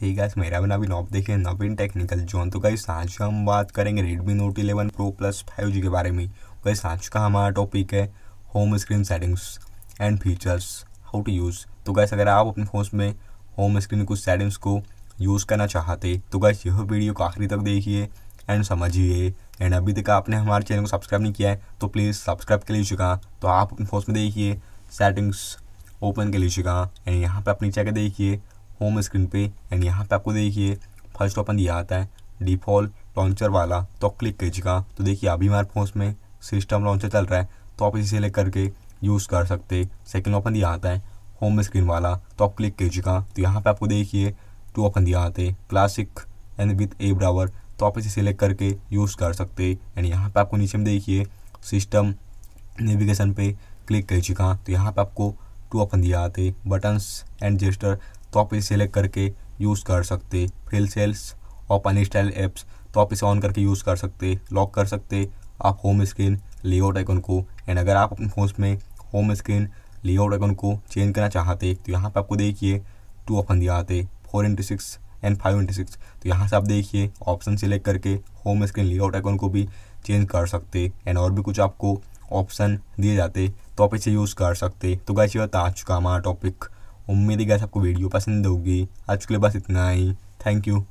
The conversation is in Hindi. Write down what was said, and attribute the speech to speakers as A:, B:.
A: हे गाइस मेरा भी नवीन आप देखें नवीन टेक्निकल जोन तो गाइस आज हम बात करेंगे Redmi Note 11 Pro Plus 5G के बारे में गाइस तो आज का हमारा टॉपिक है home screen settings and features how to use तो गाइस अगर आप अपने फ़ोन में होम स्क्रीन कुछ सेटिंग्स को यूज़ करना चाहते तो गाइस यह वीडियो को आखिरी तक देखिए एंड समझिए एंड अभी तक आपने हमारे चैनल को सब्सक्राइब नहीं किया है तो प्लीज़ सब्सक्राइब कर लीजिएगा तो आप अपने फोन में देखिए सेटिंग्स ओपन कर लीजिएगा एंड यहाँ पर अपनी जगह देखिए होम स्क्रीन पे एंड यहाँ पे आपको देखिए फर्स्ट ऑप्शन दिया आता है डिफॉल्ट लॉन्चर वाला तो क्लिक कीजिएगा तो देखिए अभी हमारे फोन में सिस्टम लॉन्चर चल रहा है तो आप इसे सेलेक्ट करके यूज़ कर सकते सेकेंड ऑप्शन दिया आता है होम स्क्रीन वाला तो आप क्लिक कीजिएगा तो यहाँ पर आपको देखिए टू ऑप्शन दिया आते हैं classic and with a drawer तो आप इसे सेलेक्ट करके यूज़ कर सकते एंड यहाँ पर आपको नीचे में देखिए सिस्टम नेविगेशन पे क्लिक कीजिएगा तो यहाँ पर आपको टू ऑप्शन दिया आते बटन्स एंड जेस्टर इसे सिलेक्ट करके यूज़ कर सकते फिल सेल्स और स्टाइल एप्स तो आप इसे ऑन करके यूज़ कर सकते लॉक कर सकते आप होम स्क्रीन लेआउट आइकन को एंड अगर आप अपने फोन में होम स्क्रीन लेआउट आइकन को चेंज करना चाहते तो यहाँ पर आपको देखिए टू ऑप्शन दिया आते four into six and five into six तो यहाँ से आप देखिए ऑप्शन सिलेक्ट करके होम स्क्रीन लेआउट आइकन को भी चेंज कर सकते एंड और भी कुछ आपको ऑप्शन दिए जाते तो आप इसे यूज़ कर सकते तो गाइस ये बता चुका हमारा टॉपिक उम्मीद है गैस आपको वीडियो पसंद होगी आज के लिए बस इतना ही थैंक यू